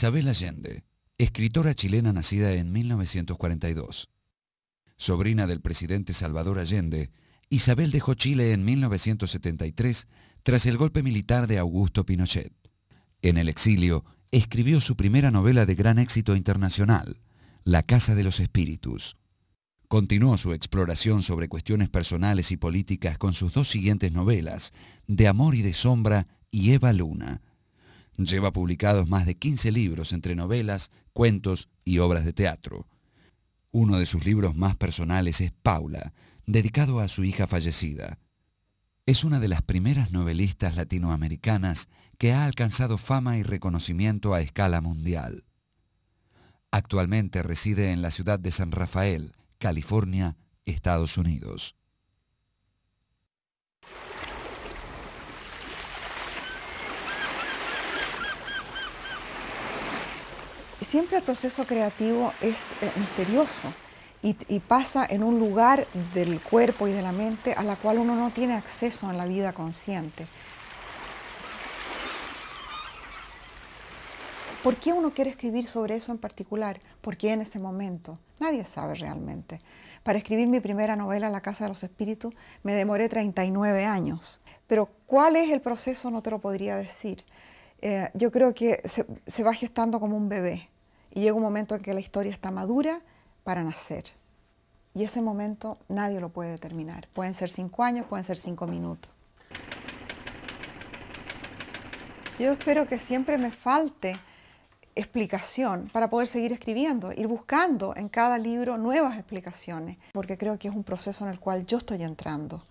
Isabel Allende, escritora chilena nacida en 1942. Sobrina del presidente Salvador Allende, Isabel dejó Chile en 1973 tras el golpe militar de Augusto Pinochet. En el exilio, escribió su primera novela de gran éxito internacional, La Casa de los Espíritus. Continuó su exploración sobre cuestiones personales y políticas con sus dos siguientes novelas, De Amor y de Sombra y Eva Luna. Lleva publicados más de 15 libros entre novelas, cuentos y obras de teatro. Uno de sus libros más personales es Paula, dedicado a su hija fallecida. Es una de las primeras novelistas latinoamericanas que ha alcanzado fama y reconocimiento a escala mundial. Actualmente reside en la ciudad de San Rafael, California, Estados Unidos. siempre el proceso creativo es eh, misterioso y, pasa en un lugar del cuerpo y de la mente a la cual uno no tiene acceso en la vida consciente. ¿Por qué uno quiere escribir sobre eso en particular? ¿Por qué en ese momento? Nadie sabe realmente. Para escribir mi primera novela, La Casa de los Espíritus, me demoré 39 años. Pero cuál es el proceso no te lo podría decir. Eh, yo creo que se va gestando como un bebé. Y llega un momento en que la historia está madura para nacer. Y ese momento nadie lo puede determinar. Pueden ser cinco años, pueden ser cinco minutos. Yo espero que siempre me falte explicación para poder seguir escribiendo, ir buscando en cada libro nuevas explicaciones, porque creo que es un proceso en el cual yo estoy entrando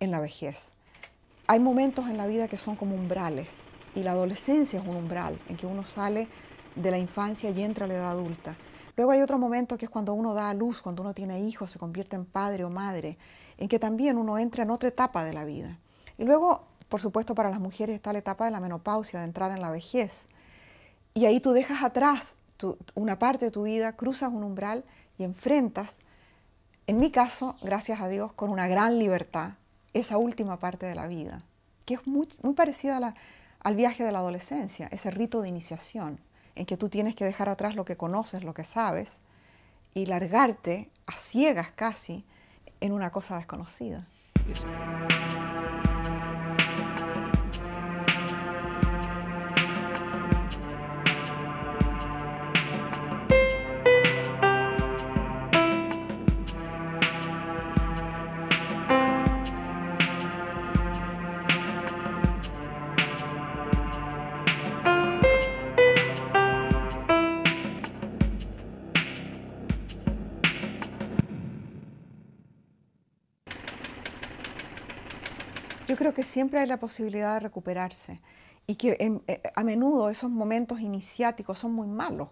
en la vejez. Hay momentos en la vida que son como umbrales y la adolescencia es un umbral en que uno sale de la infancia y entra a la edad adulta. Luego hay otro momento que es cuando uno da a luz, cuando uno tiene hijos, se convierte en padre o madre, en que también uno entra en otra etapa de la vida. Y luego, por supuesto, para las mujeres está la etapa de la menopausia, de entrar en la vejez. Y ahí tú dejas atrás una parte de tu vida, cruzas un umbral y enfrentas, en mi caso, gracias a Dios, con una gran libertad, esa última parte de la vida, que es muy, parecida al viaje de la adolescencia, ese rito de iniciación en que tú tienes que dejar atrás lo que conoces, lo que sabes, y largarte a ciegas casi en una cosa desconocida. que siempre hay la posibilidad de recuperarse y que eh, a menudo esos momentos iniciáticos son muy malos,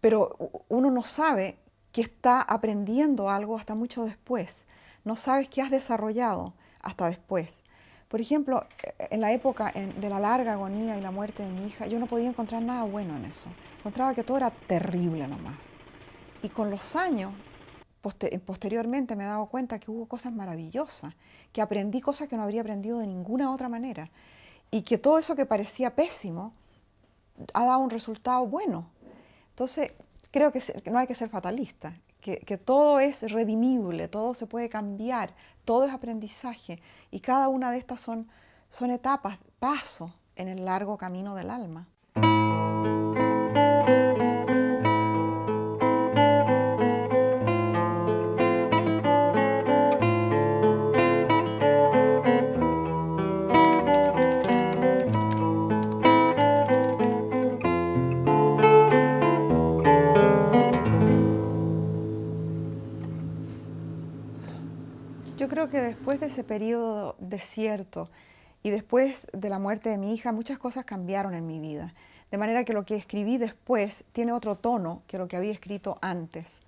pero uno no sabe que está aprendiendo algo hasta mucho después, no sabes qué has desarrollado hasta después. Por ejemplo, e, en la época de la larga agonía y la muerte de mi hija, yo no podía encontrar nada bueno en eso. Encontraba que todo era terrible nomás. Y con los años eh, posteriormente me he dado cuenta que hubo cosas maravillosas, que aprendí cosas que no habría aprendido de ninguna otra manera y que todo eso que parecía pésimo ha dado un resultado bueno. Entonces, creo que no hay que ser fatalista, que, todo es redimible, todo se puede cambiar, todo es aprendizaje y cada una de estas son, son etapas, pasos en el largo camino del alma. después de ese periodo desierto y después de la muerte de mi hija, muchas cosas cambiaron en mi vida. De manera que lo que escribí después tiene otro tono que lo que había escrito antes.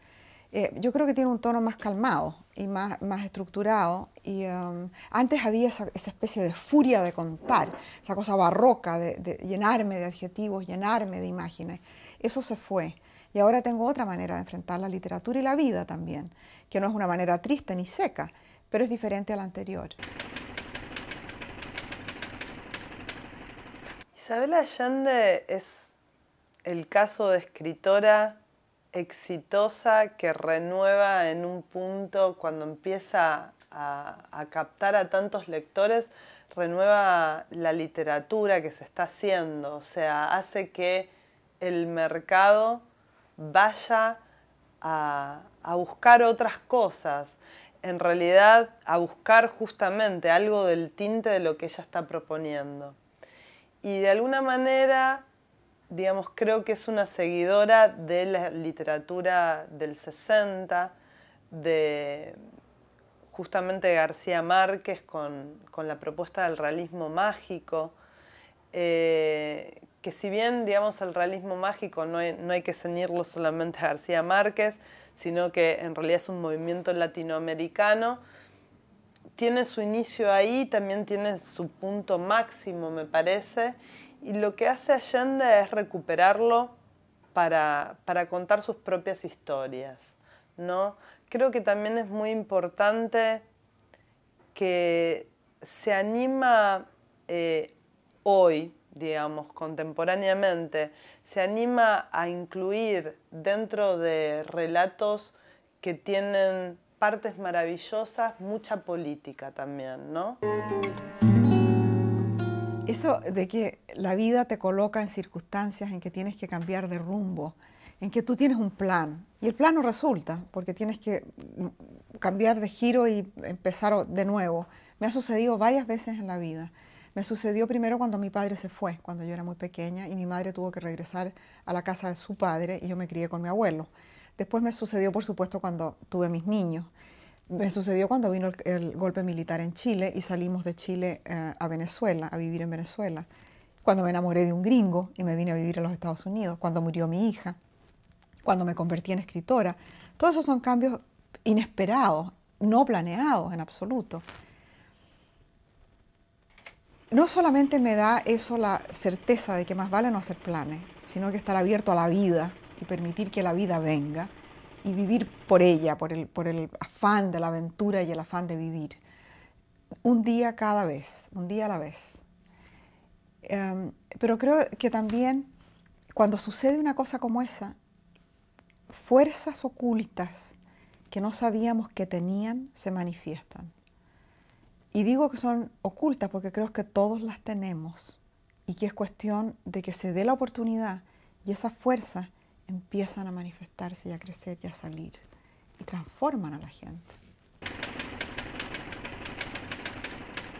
Eh, yo creo que tiene un tono más calmado y más, estructurado. Y um, antes había esa, especie de furia de contar, esa cosa barroca de, llenarme de adjetivos, llenarme de imágenes. Eso se fue. Y ahora tengo otra manera de enfrentar la literatura y la vida también, que no es una manera triste ni seca, pero es diferente a la anterior. Isabel Allende es el caso de escritora exitosa que renueva en un punto cuando empieza a, captar a tantos lectores, renueva la literatura que se está haciendo, o sea, hace que el mercado vaya a buscar otras cosas en realidad a buscar justamente algo del tinte de lo que ella está proponiendo. Y de alguna manera, digamos, creo que es una seguidora de la literatura del 60, de justamente García Márquez con, con la propuesta del realismo mágico, eh, que si bien, digamos, el realismo mágico no hay, que ceñirlo solamente a García Márquez, sino que en realidad es un movimiento latinoamericano, tiene su inicio ahí, también tiene su punto máximo, me parece, y lo que hace Allende es recuperarlo para, para contar sus propias historias, ¿no? Creo que también es muy importante que se anima eh, hoy, digamos, contemporáneamente, se anima a incluir dentro de relatos que tienen partes maravillosas, mucha política también, ¿no? Eso de que la vida te coloca en circunstancias en que tienes que cambiar de rumbo, en que tú tienes un plan y el plan no resulta porque tienes que cambiar de giro y empezar de nuevo. Me ha sucedido varias veces en la vida. Me sucedió primero cuando mi padre se fue, cuando yo era muy pequeña, y mi madre tuvo que regresar a la casa de su padre y yo me crié con mi abuelo. Después me sucedió, por supuesto, cuando tuve mis niños. Me sucedió cuando vino el, golpe militar en Chile y salimos de Chile eh, a Venezuela, a vivir en Venezuela. Cuando me enamoré de un gringo y me vine a vivir a los Estados Unidos, cuando murió mi hija, cuando me convertí en escritora. Todos esos son cambios inesperados, no planeados en absoluto no solamente me da eso la certeza de que más vale no hacer planes, sino que estar abierto a la vida y permitir que la vida venga y vivir por ella, por el, afán de la aventura y el afán de vivir. Un día cada vez, un día a la vez. Em, pero creo que también cuando sucede una cosa como esa, fuerzas ocultas que no sabíamos que tenían se manifiestan. Y digo que son ocultas porque creo que todos las tenemos y que es cuestión de que se dé la oportunidad y esas fuerzas empiezan a manifestarse y a crecer y a salir y transforman a la gente.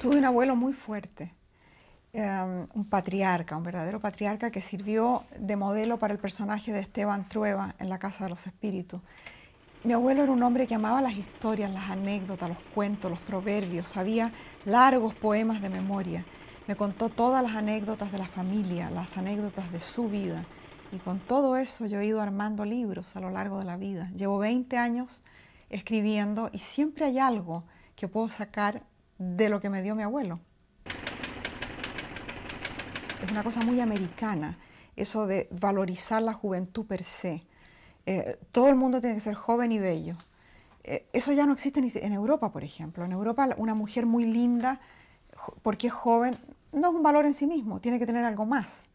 Tuve un abuelo muy fuerte, em, un patriarca, un verdadero patriarca que sirvió de modelo para el personaje de Esteban Trueba en La Casa de los Espíritus. Mi abuelo era un hombre que amaba las historias, las anécdotas, los cuentos, los proverbios, sabía largos poemas de memoria. Me contó todas las anécdotas de la familia, las anécdotas de su vida. Y con todo eso yo he ido armando libros a lo largo de la vida. Llevo 20 años escribiendo y siempre hay algo que puedo sacar de lo que me dio mi abuelo. Es una cosa muy americana, eso de valorizar la juventud per se. Eh, todo el mundo tiene que ser joven y bello. Eh, eso ya no existe en Europa, por ejemplo. En Europa una mujer muy linda, porque es joven, no es un valor en sí mismo, tiene que tener algo más.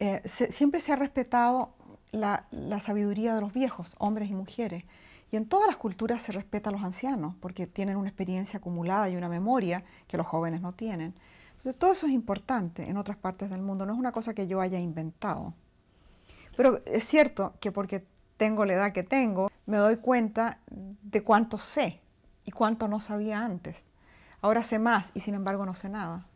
Eh, siempre se ha respetado la, sabiduría de los viejos, hombres y mujeres. Y en todas las culturas se respeta a los ancianos, porque tienen una experiencia acumulada y una memoria que los jóvenes no tienen. Entonces, todo eso es importante en otras partes del mundo, no es una cosa que yo haya inventado. Pero es cierto que porque tengo la edad que tengo, me doy cuenta de cuánto sé y cuánto no sabía antes. Ahora sé más y sin embargo no sé nada.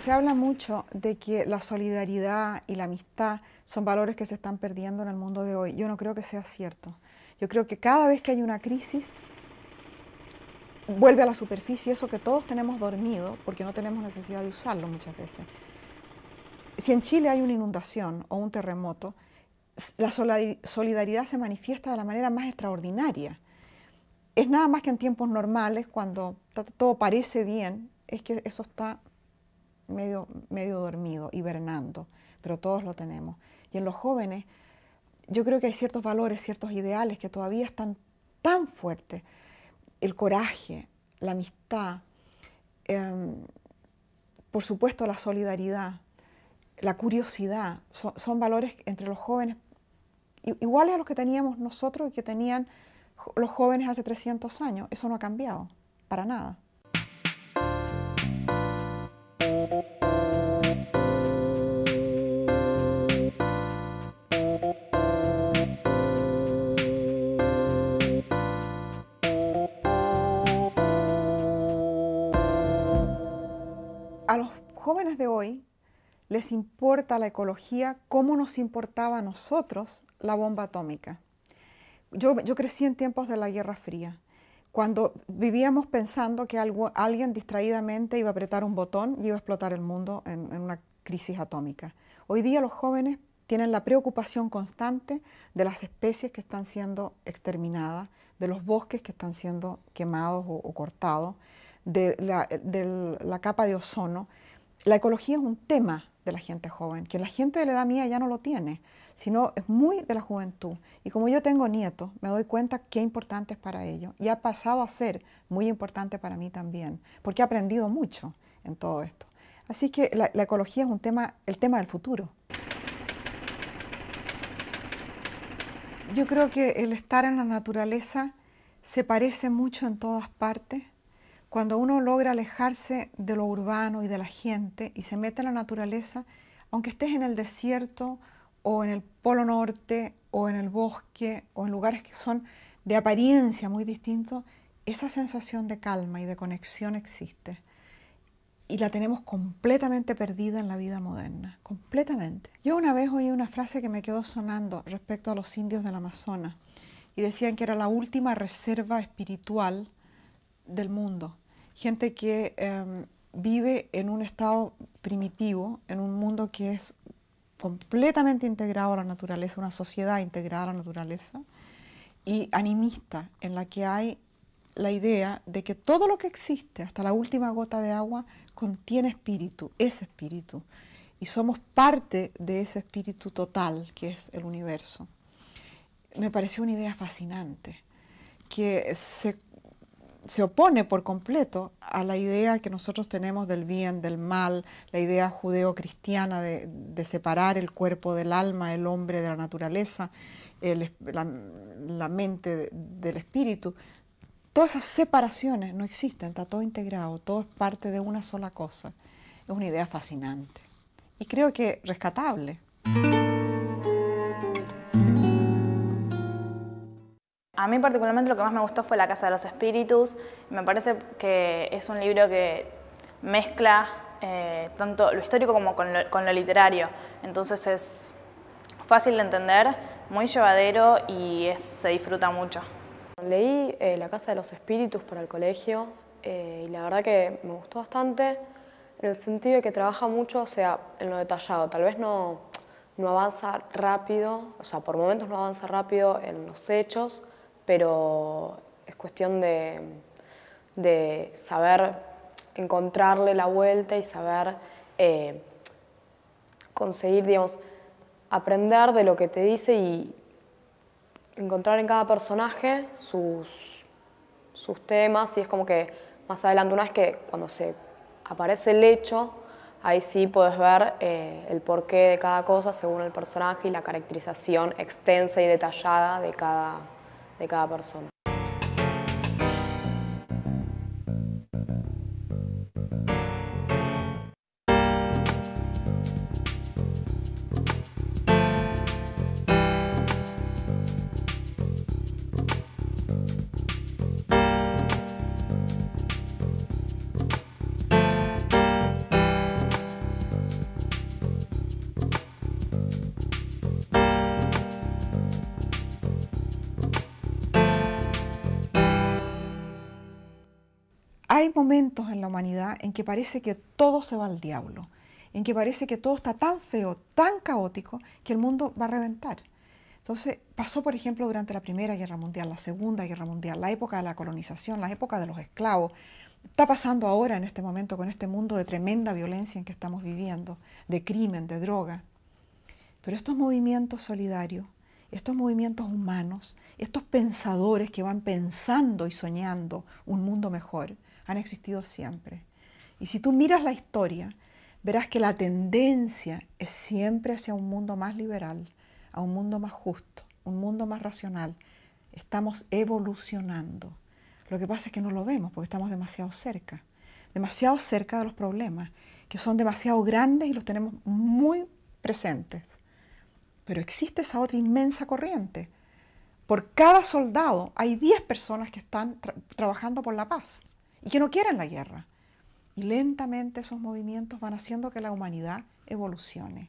Se habla mucho de que la solidaridad y la amistad son valores que se están perdiendo en el mundo de hoy. Yo no creo que sea cierto. Yo creo que cada vez que hay una crisis, vuelve a la superficie eso que todos tenemos dormido porque no tenemos necesidad de usarlo muchas veces si en Chile hay una inundación o un terremoto, la solidaridad se manifiesta de la manera más extraordinaria. Es nada más que en tiempos normales, cuando todo parece bien, es que eso está medio, medio dormido, hibernando, pero todos lo tenemos. Y en los jóvenes, yo creo que hay ciertos valores, ciertos ideales que todavía están tan fuertes. El coraje, la amistad, em, por supuesto la solidaridad, la curiosidad, son, valores entre los jóvenes iguales a los que teníamos nosotros y que tenían los jóvenes hace 300 años. Eso no ha cambiado, para nada. A los jóvenes de hoy les importa la ecología como nos importaba a nosotros la bomba atómica. Yo, crecí en tiempos de la Guerra Fría, cuando vivíamos pensando que alguien distraídamente iba a apretar un botón y iba a explotar el mundo en, una crisis atómica. Hoy día los jóvenes tienen la preocupación constante de las especies que están siendo exterminadas, de los bosques que están siendo quemados o, cortados, de de la capa de ozono. La ecología es un tema de la gente joven, que la gente de la edad mía ya no lo tiene, sino es muy de la juventud. Y como yo tengo nietos, me doy cuenta qué importante es para ellos. Y ha pasado a ser muy importante para mí también, porque he aprendido mucho en todo esto. Así que la, la ecología es un tema, el tema del futuro. Yo creo que el estar en la naturaleza se parece mucho en todas partes. Cuando uno logra alejarse de lo urbano y de la gente y se mete en la naturaleza, aunque estés en el desierto o en el polo norte o en el bosque o en lugares que son de apariencia muy distintos, esa sensación de calma y de conexión existe. Y la tenemos completamente perdida en la vida moderna, completamente. Yo una vez oí una frase que me quedó sonando respecto a los indios del Amazonas y decían que era la última reserva espiritual del mundo, gente que em, vive en un estado primitivo, en un mundo que es completamente integrado a la naturaleza, una sociedad integrada a la naturaleza y animista, en la que hay la idea de que todo lo que existe, hasta la última gota de agua, contiene espíritu, es espíritu, y somos parte de ese espíritu total que es el universo. Me pareció una idea fascinante, que se se opone por completo a la idea que nosotros tenemos del bien, del mal, la idea judeo-cristiana de, separar el cuerpo del alma, el hombre de la naturaleza, la, mente del espíritu. Todas esas separaciones no existen, está todo integrado, todo es parte de una sola cosa. Es una idea fascinante y creo que rescatable. A mí particularmente lo que más me gustó fue La Casa de los Espíritus. Me parece que es un libro que mezcla eh, tanto lo histórico como con lo, literario. Entonces es fácil de entender, muy llevadero y se disfruta mucho. Leí eh, La Casa de los Espíritus para el colegio eh, y la verdad que me gustó bastante en el sentido de que trabaja mucho, o sea, en lo detallado. Tal vez no avanza rápido, o sea, por momentos no avanza rápido en los hechos, pero es cuestión de, saber encontrarle la vuelta y saber eh, conseguir, digamos, aprender de lo que te dice y encontrar en cada personaje sus, temas y es como que más adelante, una vez que cuando se aparece el hecho, ahí sí puedes ver eh, el porqué de cada cosa según el personaje y la caracterización extensa y detallada de cada de cada persona. Hay momentos en la humanidad en que parece que todo se va al diablo, en que parece que todo está tan feo, tan caótico, que el mundo va a reventar. Entonces, pasó, por ejemplo, durante la Primera Guerra Mundial, la Segunda Guerra Mundial, la época de la colonización, la época de los esclavos. Está pasando ahora, en este momento, con este mundo de tremenda violencia en que estamos viviendo, de crimen, de droga. Pero estos movimientos solidarios, estos movimientos humanos, estos pensadores que van pensando y soñando un mundo mejor, han existido siempre. Y si tú miras la historia, verás que la tendencia es siempre hacia un mundo más liberal, a un mundo más justo, un mundo más racional. Estamos evolucionando. Lo que pasa es que no lo vemos porque estamos demasiado cerca, demasiado cerca de los problemas, que son demasiado grandes y los tenemos muy presentes. Pero existe esa otra inmensa corriente. Por cada soldado hay 10 personas que están trabajando por la paz y que no quieran la guerra. Y lentamente esos movimientos van haciendo que la humanidad evolucione.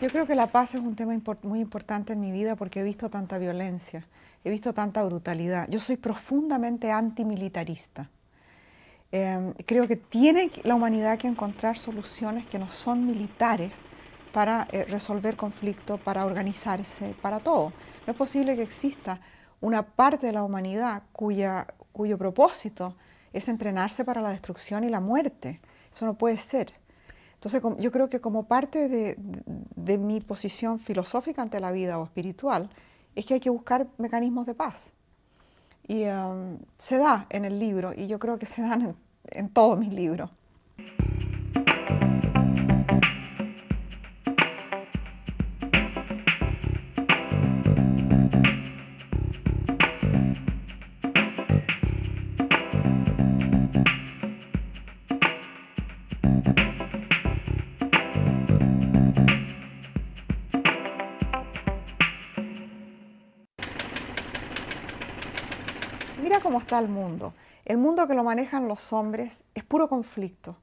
Yo creo que la paz es un tema muy importante en mi vida porque he visto tanta violencia, he visto tanta brutalidad. Yo soy profundamente antimilitarista. Em, creo que tiene la humanidad que encontrar soluciones que no son militares para eh, resolver conflictos, para organizarse, para todo. No es posible que exista una parte de la humanidad cuya, cuyo propósito es entrenarse para la destrucción y la muerte. Eso no puede ser. Entonces yo creo que como parte de, mi posición filosófica ante la vida o espiritual es que hay que buscar mecanismos de paz. Y um, se da en el libro y yo creo que se dan en todos mis libros. al mundo. El mundo que lo manejan los hombres es puro conflicto.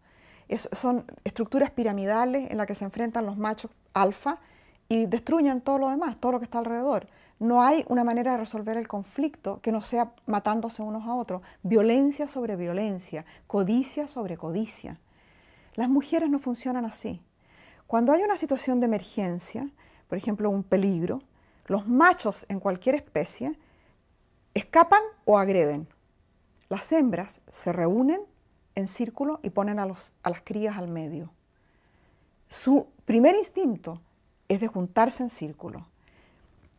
son estructuras piramidales en las que se enfrentan los machos alfa y destruyen todo lo demás, todo lo que está alrededor. No hay una manera de resolver el conflicto que no sea matándose unos a otros, violencia sobre violencia, codicia sobre codicia. Las mujeres no funcionan así. Cuando hay una situación de emergencia, por ejemplo un peligro, los machos en cualquier especie escapan o agreden. Las hembras se reúnen en círculo y ponen a, las crías al medio. Su primer instinto es de juntarse en círculo.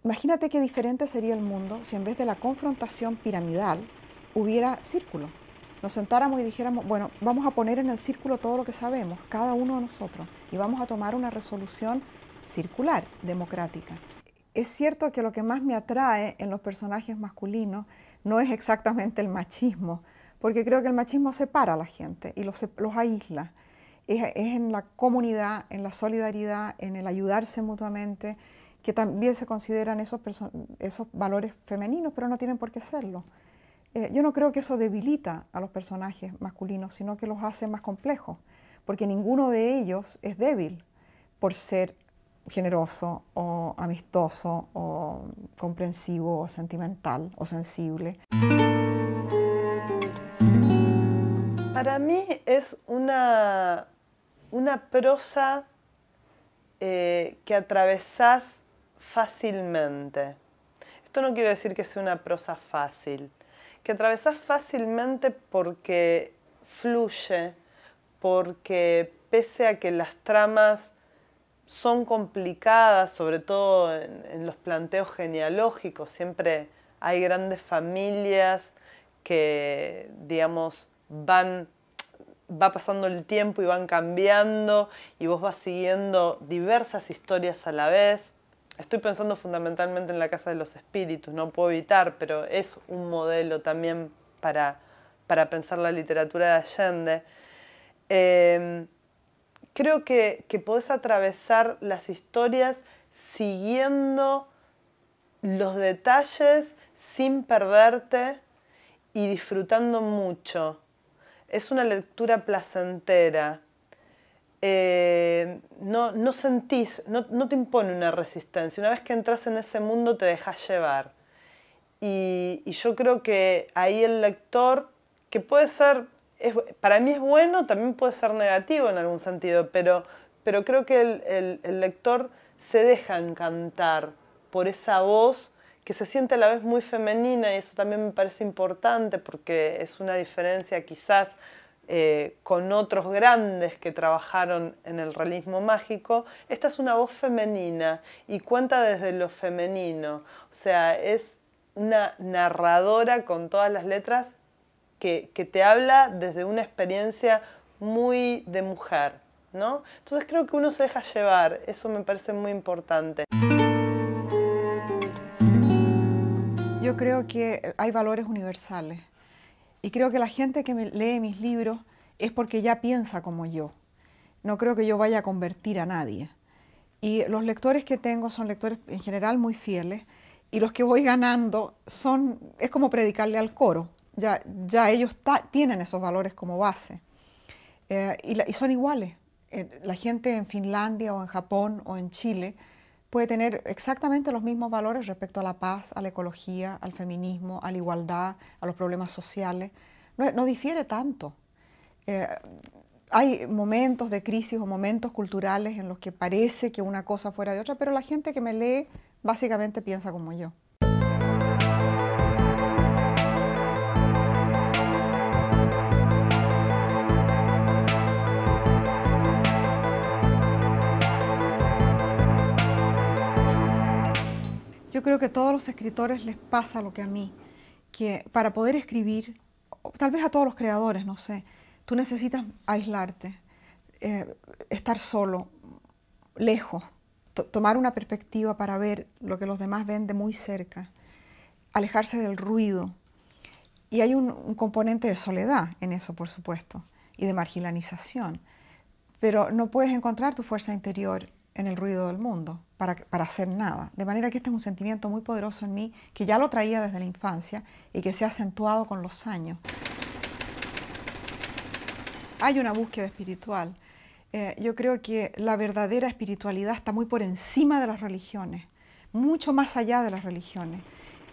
Imagínate qué diferente sería el mundo si en vez de la confrontación piramidal hubiera círculo. Nos sentáramos y dijéramos, bueno, vamos a poner en el círculo todo lo que sabemos, cada uno de nosotros, y vamos a tomar una resolución circular, democrática. Es cierto que lo que más me atrae en los personajes masculinos no es exactamente el machismo, porque creo que el machismo separa a la gente y los, aísla. Es, en la comunidad, en la solidaridad, en el ayudarse mutuamente, que también se consideran esos, valores femeninos, pero no tienen por qué serlo. Eh, yo no creo que eso debilita a los personajes masculinos, sino que los hace más complejos, porque ninguno de ellos es débil por ser generoso o amistoso o comprensivo o sentimental o sensible. Para mí es una, una prosa eh, que atravesás fácilmente. Esto no quiere decir que sea una prosa fácil, que atravesás fácilmente porque fluye, porque pese a que las tramas son complicadas, sobre todo en, los planteos genealógicos. Siempre hay grandes familias que, digamos, van va pasando el tiempo y van cambiando y vos vas siguiendo diversas historias a la vez. Estoy pensando fundamentalmente en la Casa de los Espíritus, no puedo evitar, pero es un modelo también para, pensar la literatura de Allende. Em, creo que, que podés atravesar las historias siguiendo los detalles sin perderte y disfrutando mucho. Es una lectura placentera. Eh, no, no, sentís, no, te impone una resistencia. Una vez que entras en ese mundo te dejas llevar. y yo creo que ahí el lector, que puede ser para mí es bueno, también puede ser negativo en algún sentido, pero, creo que el, lector se deja encantar por esa voz que se siente a la vez muy femenina y eso también me parece importante porque es una diferencia quizás eh, con otros grandes que trabajaron en el realismo mágico, esta es una voz femenina y cuenta desde lo femenino, o sea, es una narradora con todas las letras que, te habla desde una experiencia muy de mujer, ¿no? Entonces creo que uno se deja llevar, eso me parece muy importante. Yo creo que hay valores universales y creo que la gente que lee mis libros es porque ya piensa como yo. No creo que yo vaya a convertir a nadie. Y los lectores que tengo son lectores en general muy fieles y los que voy ganando son es como predicarle al coro ya, ellos tienen esos valores como base eh, y, son iguales. Eh, la gente en Finlandia o en Japón o en Chile puede tener exactamente los mismos valores respecto a la paz, a la ecología, al feminismo, a la igualdad, a los problemas sociales. No, difiere tanto. Eh, hay momentos de crisis o momentos culturales en los que parece que una cosa fuera de otra, pero la gente que me lee básicamente piensa como yo. creo que a todos los escritores les pasa lo que a mí, que para poder escribir, tal vez a todos los creadores, no sé, tú necesitas aislarte, eh, estar solo, lejos, tomar una perspectiva para ver lo que los demás ven de muy cerca, alejarse del ruido. Y hay un componente de soledad en eso, por supuesto, y de marginalización. Pero no puedes encontrar tu fuerza interior en el ruido del mundo para, hacer nada. De manera que este es un sentimiento muy poderoso en mí que ya lo traía desde la infancia y que se ha acentuado con los años. Hay una búsqueda espiritual. Eh, yo creo que la verdadera espiritualidad está muy por encima de las religiones, mucho más allá de las religiones.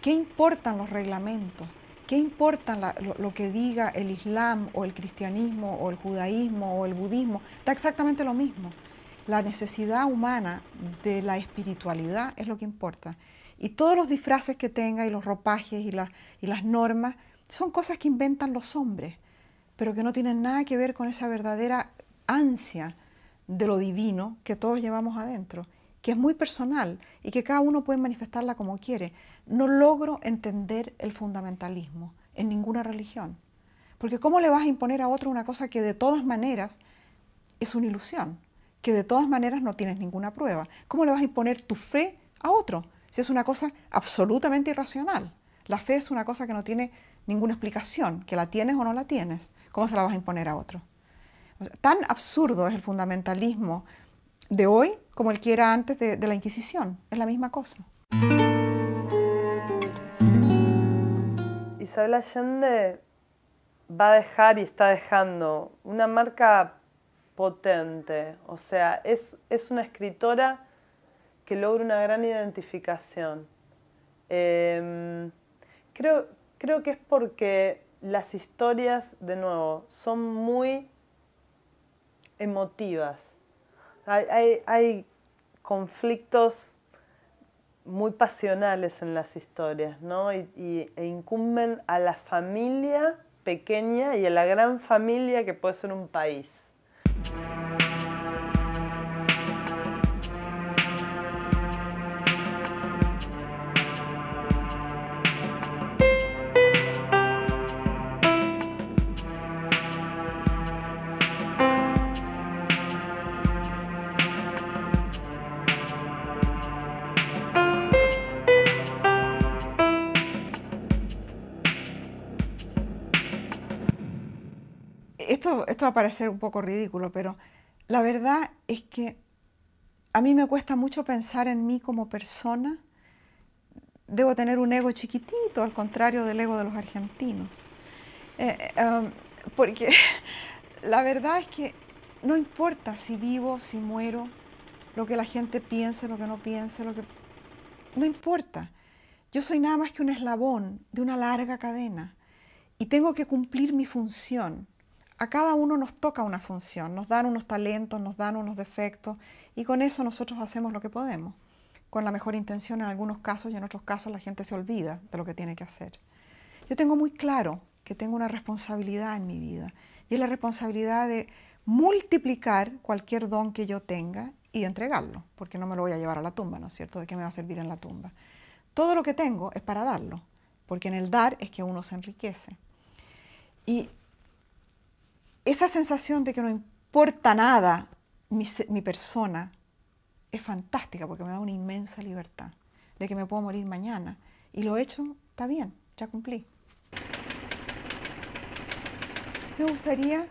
¿Qué importan los reglamentos? ¿Qué importa lo que diga el Islam o el cristianismo o el judaísmo o el budismo? Está exactamente lo mismo la necesidad humana de la espiritualidad es lo que importa. Y todos los disfraces que tenga y los ropajes y, las normas son cosas que inventan los hombres, pero que no tienen nada que ver con esa verdadera ansia de lo divino que todos llevamos adentro, que es muy personal y que cada uno puede manifestarla como quiere. No logro entender el fundamentalismo en ninguna religión, porque ¿cómo le vas a imponer a otro una cosa que de todas maneras es una ilusión? que de todas maneras no tienes ninguna prueba. ¿Cómo le vas a imponer tu fe a otro? Si es una cosa absolutamente irracional. La fe es una cosa que no tiene ninguna explicación, que la tienes o no la tienes. ¿Cómo se la vas a imponer a otro? tan absurdo es el fundamentalismo de hoy como el que era antes de, de la Inquisición. Es la misma cosa. Isabel Allende va a dejar y está dejando una marca potente. O sea, es, una escritora que logra una gran identificación. Em, creo, que es porque las historias, de nuevo, son muy emotivas. Hay, conflictos muy pasionales en las historias, e incumben a la familia pequeña y a la gran familia que puede ser un país. esto, va a parecer un poco ridículo, pero la verdad es que a mí me cuesta mucho pensar en mí como persona. Debo tener un ego chiquitito, al contrario del ego de los argentinos. Eh, eh, um, porque la verdad es que no importa si vivo, si muero, lo que la gente piense, lo que no piense, lo que... No importa. Yo soy nada más que un eslabón de una larga cadena y tengo que cumplir mi función a cada uno nos toca una función, nos dan unos talentos, nos dan unos defectos y con eso nosotros hacemos lo que podemos, con la mejor intención en algunos casos y en otros casos la gente se olvida de lo que tiene que hacer. Yo tengo muy claro que tengo una responsabilidad en mi vida y es la responsabilidad de multiplicar cualquier don que yo tenga y entregarlo, porque no me lo voy a llevar a la tumba, ¿no es cierto? ¿De qué me va a servir en la tumba? Todo lo que tengo es para darlo, porque en el dar es que uno se enriquece. Y esa sensación de que no importa nada mi, persona es fantástica porque me da una inmensa libertad de que me puedo morir mañana. Y lo he hecho, está bien, ya cumplí. Me gustaría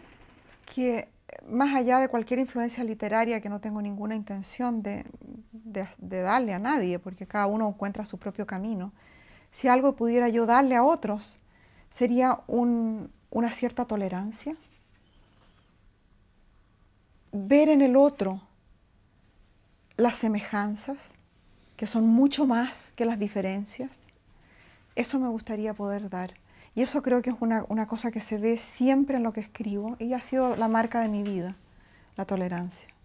que, más allá de cualquier influencia literaria, que no tengo ninguna intención de, darle a nadie, porque cada uno encuentra su propio camino, si algo pudiera yo darle a otros, sería una cierta tolerancia ver en el otro las semejanzas, que son mucho más que las diferencias. Eso me gustaría poder dar. Y eso creo que es una, cosa que se ve siempre en lo que escribo y ha sido la marca de mi vida, la tolerancia.